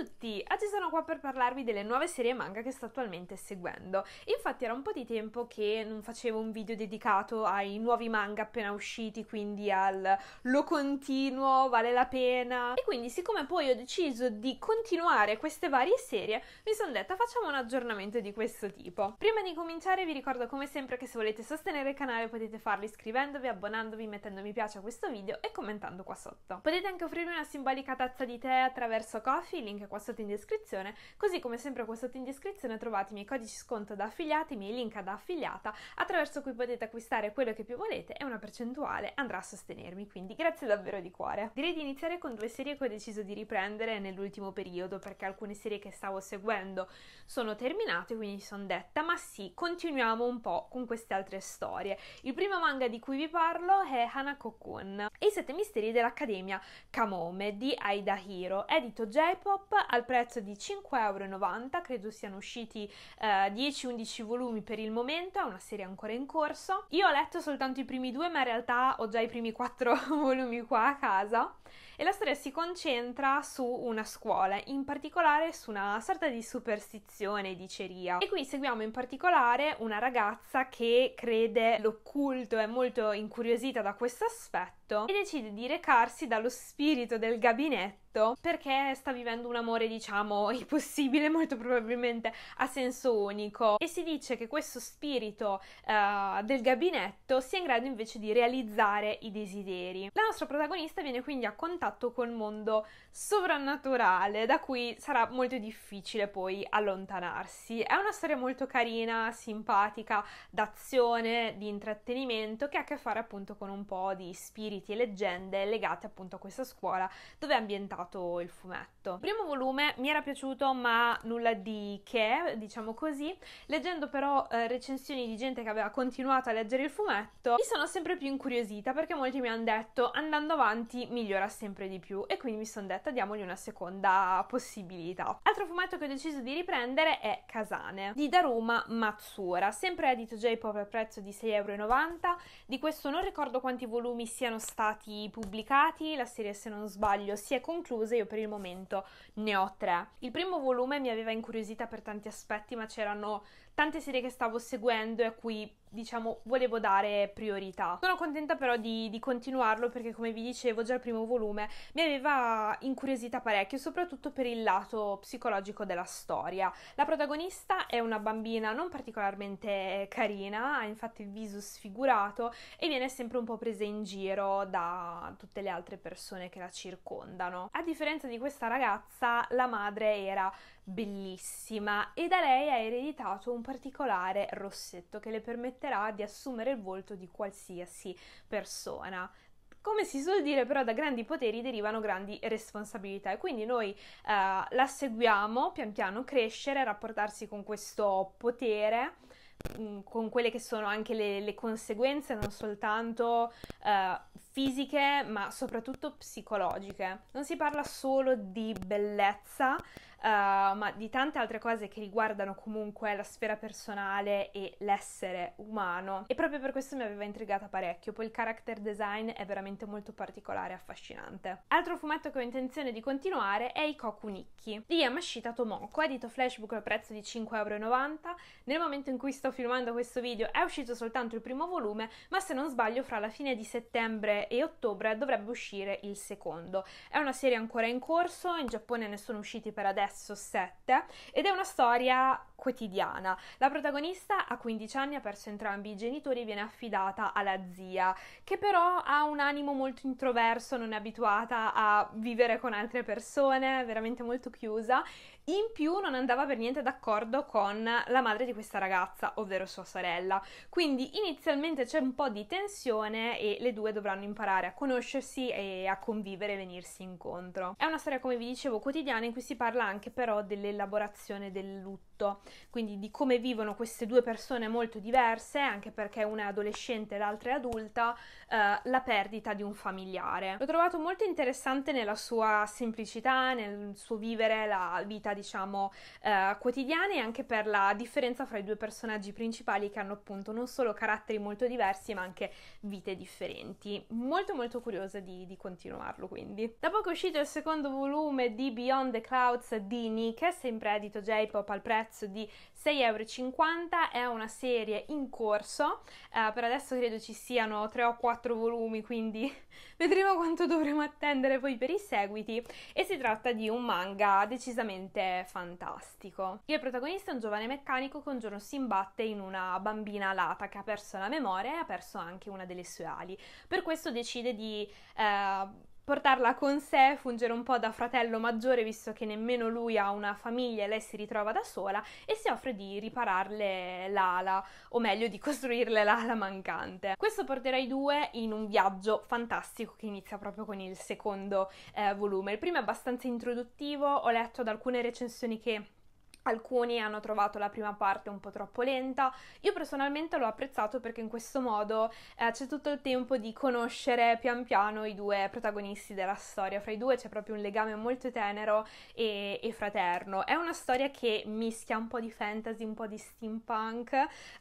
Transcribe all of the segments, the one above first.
a tutti! Oggi sono qua per parlarvi delle nuove serie manga che sto attualmente seguendo. Infatti era un po' di tempo che non facevo un video dedicato ai nuovi manga appena usciti, quindi al lo continuo, vale la pena. E quindi siccome poi ho deciso di continuare queste varie serie, mi sono detta facciamo un aggiornamento di questo tipo. Prima di cominciare vi ricordo come sempre che se volete sostenere il canale potete farlo iscrivendovi, abbonandovi, mettendo mi piace a questo video e commentando qua sotto. Potete anche offrirmi una simbolica tazza di tè attraverso Coffee, link qua sotto in descrizione, così come sempre qua sotto in descrizione trovate i miei codici sconto da affiliati, i miei link da affiliata, attraverso cui potete acquistare quello che più volete e una percentuale andrà a sostenermi, quindi grazie davvero di cuore. Direi di iniziare con due serie che ho deciso di riprendere nell'ultimo periodo, perché alcune serie che stavo seguendo sono terminate, quindi mi sono detta, ma sì, continuiamo un po' con queste altre storie. Il primo manga di cui vi parlo è Hanako-kun e i sette misteri dell'Accademia Kamome di Aida Hiro, edito J-pop al prezzo di 5,90 euro, credo siano usciti eh, 10-11 volumi per il momento, è una serie ancora in corso. Io ho letto soltanto i primi due, ma in realtà ho già i primi 4 volumi qua a casa e la storia si concentra su una scuola, in particolare su una sorta di superstizione, diceria. E qui seguiamo in particolare una ragazza che crede l'occulto, è molto incuriosita da questo aspetto e decide di recarsi dallo spirito del gabinetto perché sta vivendo un amore, diciamo, impossibile, molto probabilmente a senso unico. E si dice che questo spirito uh, del gabinetto sia in grado invece di realizzare i desideri. La nostra protagonista viene quindi a contatto contatto col mondo sovrannaturale, da cui sarà molto difficile poi allontanarsi. È una storia molto carina, simpatica, d'azione, di intrattenimento, che ha a che fare appunto con un po' di spiriti e leggende legate appunto a questa scuola dove è ambientato il fumetto. Il primo volume mi era piaciuto, ma nulla di che, diciamo così. Leggendo però eh, recensioni di gente che aveva continuato a leggere il fumetto, mi sono sempre più incuriosita perché molti mi hanno detto andando avanti migliora sempre sempre di più e quindi mi sono detta diamogli una seconda possibilità. Altro fumetto che ho deciso di riprendere è Casane di Daruma Matsura, sempre edito J-Pop al prezzo di 6,90€. Di questo non ricordo quanti volumi siano stati pubblicati, la serie se non sbaglio si è conclusa, io per il momento ne ho tre. Il primo volume mi aveva incuriosita per tanti aspetti, ma c'erano tante serie che stavo seguendo e a cui diciamo volevo dare priorità. Sono contenta però di, di, continuarlo perché come vi dicevo già il primo volume mi aveva incuriosita parecchio, soprattutto per il lato psicologico della storia. La protagonista è una bambina non particolarmente carina, ha infatti il viso sfigurato e viene sempre un po' presa in giro da tutte le altre persone che la circondano. A differenza di questa ragazza, la madre era bellissima e da lei ha ereditato un particolare rossetto che le permetterà di assumere il volto di qualsiasi persona. Come si suol dire, però, da grandi poteri derivano grandi responsabilità e quindi noi eh, la seguiamo pian piano crescere, rapportarsi con questo potere mm, con quelle che sono anche le, le conseguenze non soltanto uh, fisiche ma soprattutto psicologiche. Non si parla solo di bellezza, uh, ma di tante altre cose che riguardano comunque la sfera personale e l'essere umano. E proprio per questo mi aveva intrigata parecchio, poi il character design è veramente molto particolare e affascinante. Altro fumetto che ho intenzione di continuare è Ikoku Nikki di Yamashita Tomoko, edito flashbook al prezzo di 5,90€. Nel momento in cui sto filmando questo video è uscito soltanto il primo volume, ma se non sbaglio fra la fine di settembre e ottobre dovrebbe uscire il secondo. È una serie ancora in corso, in Giappone ne sono usciti per adesso adesso 7 ed è una storia quotidiana. La protagonista ha 15 anni ha perso entrambi i genitori e viene affidata alla zia, che però ha un animo molto introverso, non è abituata a vivere con altre persone, veramente molto chiusa in più non andava per niente d'accordo con la madre di questa ragazza, ovvero sua sorella. Quindi inizialmente c'è un po' di tensione e le due dovranno imparare a conoscersi e a convivere e venirsi incontro. È una storia, come vi dicevo, quotidiana in cui si parla anche però dell'elaborazione del lutto tutto, quindi di come vivono queste due persone molto diverse, anche perché una è adolescente e l'altra è adulta, eh, la perdita di un familiare. L'ho trovato molto interessante nella sua semplicità, nel suo vivere la vita, diciamo, eh, quotidiana e anche per la differenza fra i due personaggi principali che hanno appunto non solo caratteri molto diversi, ma anche vite differenti. Molto molto curiosa di, di continuarlo, quindi. Da poco è uscito il secondo volume di Beyond the Clouds di Nick, sempre edito J-Pop al prezzo prezzo di 6,50 euro, è una serie in corso, uh, per adesso credo ci siano 3 o 4 volumi, quindi vedremo quanto dovremo attendere poi per i seguiti e si tratta di un manga decisamente fantastico. Il protagonista è un giovane meccanico che un giorno si imbatte in una bambina alata che ha perso la memoria e ha perso anche una delle sue ali, per questo decide di... Uh, portarla con sé, fungere un po' da fratello maggiore visto che nemmeno lui ha una famiglia e lei si ritrova da sola e si offre di ripararle l'ala, o meglio di costruirle l'ala mancante. Questo porterà i due in un viaggio fantastico che inizia proprio con il secondo eh, volume. Il primo è abbastanza introduttivo, ho letto ad alcune recensioni che alcuni hanno trovato la prima parte un po' troppo lenta, io personalmente l'ho apprezzato perché in questo modo eh, c'è tutto il tempo di conoscere pian piano i due protagonisti della storia, fra i due c'è proprio un legame molto tenero e, e fraterno, è una storia che mischia un po' di fantasy, un po' di steampunk,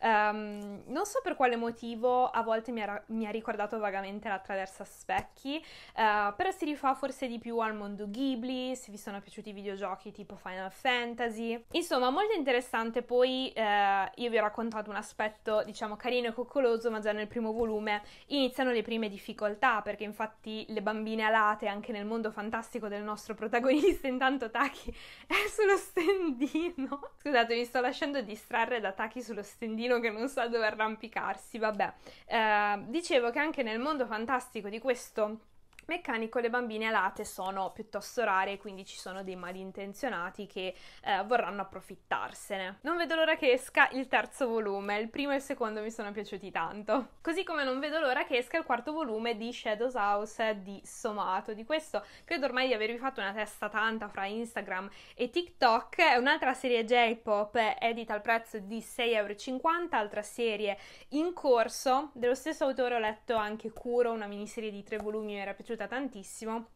um, non so per quale motivo a volte mi ha, mi ha ricordato vagamente l'attraversa specchi, uh, però si rifà forse di più al mondo Ghibli, se vi sono piaciuti i videogiochi tipo Final Fantasy. Insomma, molto interessante, poi eh, io vi ho raccontato un aspetto, diciamo, carino e coccoloso, ma già nel primo volume iniziano le prime difficoltà, perché infatti le bambine alate, anche nel mondo fantastico del nostro protagonista, intanto Taki è sullo stendino. Scusate, mi sto lasciando distrarre da Taki sullo stendino che non sa dove arrampicarsi, vabbè. Eh, dicevo che anche nel mondo fantastico di questo meccanico le bambine alate sono piuttosto rare, quindi ci sono dei malintenzionati che eh, vorranno approfittarsene. Non vedo l'ora che esca il terzo volume, il primo e il secondo mi sono piaciuti tanto. Così come non vedo l'ora che esca il quarto volume di Shadows House di Somato. Di questo credo ormai di avervi fatto una testa tanta fra Instagram e TikTok. È un'altra serie J-pop edita al prezzo di 6,50€, altra serie in corso. Dello stesso autore ho letto anche Curo, una miniserie di tre volumi, mi era piaciuta piaciuta tantissimo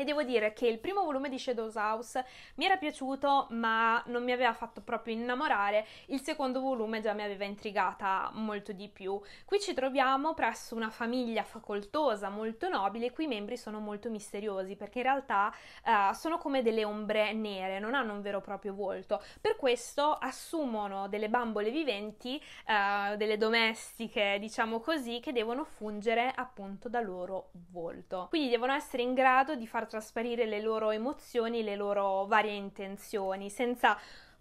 e devo dire che il primo volume di Shadows House mi era piaciuto, ma non mi aveva fatto proprio innamorare. Il secondo volume già mi aveva intrigata molto di più. Qui ci troviamo presso una famiglia facoltosa, molto nobile, i cui membri sono molto misteriosi, perché in realtà uh, sono come delle ombre nere, non hanno un vero e proprio volto. Per questo assumono delle bambole viventi, uh, delle domestiche, diciamo così, che devono fungere appunto da loro volto. Quindi devono essere in grado di far trasparire le loro emozioni, le loro varie intenzioni, senza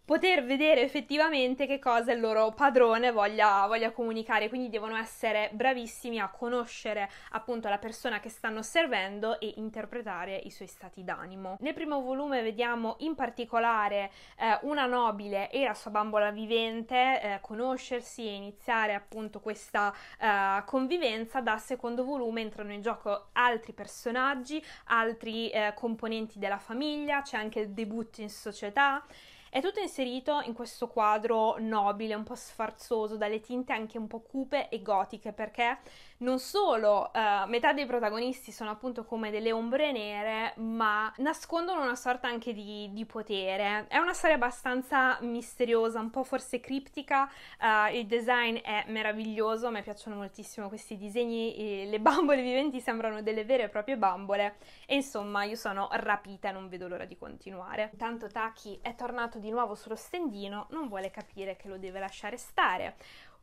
poter vedere effettivamente che cosa il loro padrone voglia, voglia, comunicare, quindi devono essere bravissimi a conoscere appunto la persona che stanno servendo e interpretare i suoi stati d'animo. Nel primo volume vediamo in particolare eh, una nobile e la sua bambola vivente eh, conoscersi e iniziare appunto questa eh, convivenza, dal secondo volume entrano in gioco altri personaggi, altri eh, componenti della famiglia, c'è anche il debutto in società è tutto inserito in questo quadro nobile, un po' sfarzoso, dalle tinte anche un po' cupe e gotiche, perché non solo eh, metà dei protagonisti sono appunto come delle ombre nere, ma nascondono una sorta anche di, di potere. È una storia abbastanza misteriosa, un po' forse criptica, eh, il design è meraviglioso, a me piacciono moltissimo questi disegni, le bambole viventi sembrano delle vere e proprie bambole, e insomma io sono rapita, non vedo l'ora di continuare. Intanto Taki è tornato di nuovo sullo stendino non vuole capire che lo deve lasciare stare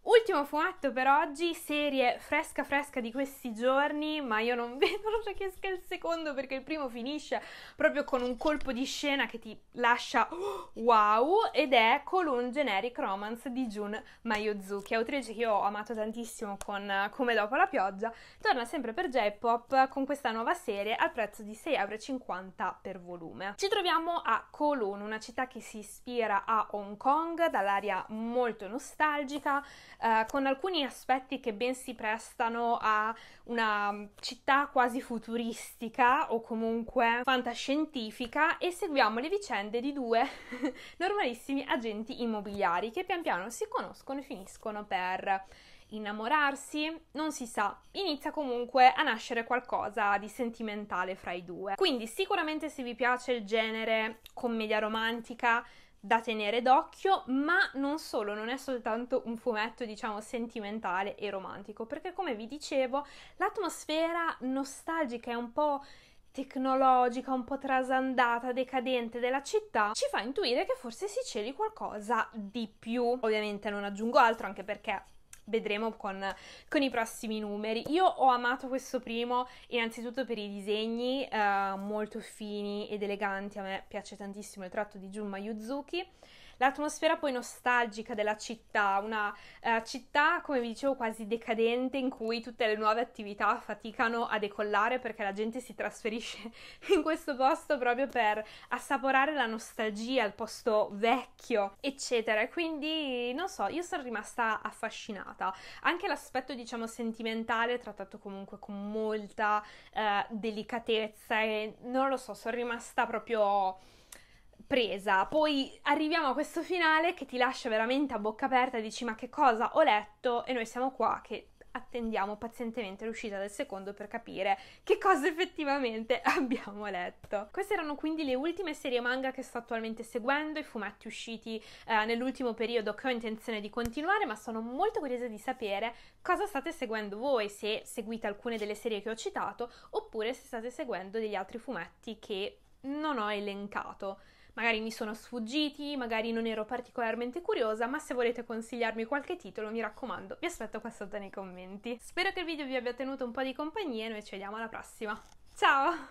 Ultimo fumetto per oggi, serie fresca fresca di questi giorni, ma io non vedo l'ora che esca il secondo perché il primo finisce proprio con un colpo di scena che ti lascia wow ed è Coloon Generic Romance di Jun Mayozuki, autrice che io ho amato tantissimo con Come dopo la pioggia, torna sempre per J-Pop con questa nuova serie al prezzo di 6,50€ per volume. Ci troviamo a Coloon, una città che si ispira a Hong Kong dall'aria molto nostalgica, eh, con alcuni aspetti che ben si prestano a una città quasi futuristica o comunque fantascientifica e seguiamo le vicende di due normalissimi agenti immobiliari che pian piano si conoscono e finiscono per innamorarsi, non si sa, inizia comunque a nascere qualcosa di sentimentale fra i due. Quindi sicuramente se vi piace il genere commedia romantica, da tenere d'occhio, ma non solo, non è soltanto un fumetto, diciamo, sentimentale e romantico, perché come vi dicevo, l'atmosfera nostalgica è un po' tecnologica, un po' trasandata, decadente della città, ci fa intuire che forse si celi qualcosa di più. Ovviamente non aggiungo altro, anche perché vedremo con, con, i prossimi numeri. Io ho amato questo primo innanzitutto per i disegni eh, molto fini ed eleganti, a me piace tantissimo il tratto di Jumma Yuzuki l'atmosfera poi nostalgica della città, una eh, città come vi dicevo quasi decadente in cui tutte le nuove attività faticano a decollare perché la gente si trasferisce in questo posto proprio per assaporare la nostalgia, il posto vecchio, eccetera. quindi non so, io sono rimasta affascinata. Anche l'aspetto diciamo sentimentale trattato comunque con molta eh, delicatezza e non lo so, sono rimasta proprio presa. Poi arriviamo a questo finale che ti lascia veramente a bocca aperta e dici ma che cosa ho letto e noi siamo qua che attendiamo pazientemente l'uscita del secondo per capire che cosa effettivamente abbiamo letto. Queste erano quindi le ultime serie manga che sto attualmente seguendo, i fumetti usciti eh, nell'ultimo periodo che ho intenzione di continuare, ma sono molto curiosa di sapere cosa state seguendo voi, se seguite alcune delle serie che ho citato oppure se state seguendo degli altri fumetti che non ho elencato magari mi sono sfuggiti, magari non ero particolarmente curiosa, ma se volete consigliarmi qualche titolo, mi raccomando, vi aspetto qua sotto nei commenti. Spero che il video vi abbia tenuto un po' di compagnia e noi ci vediamo alla prossima. Ciao!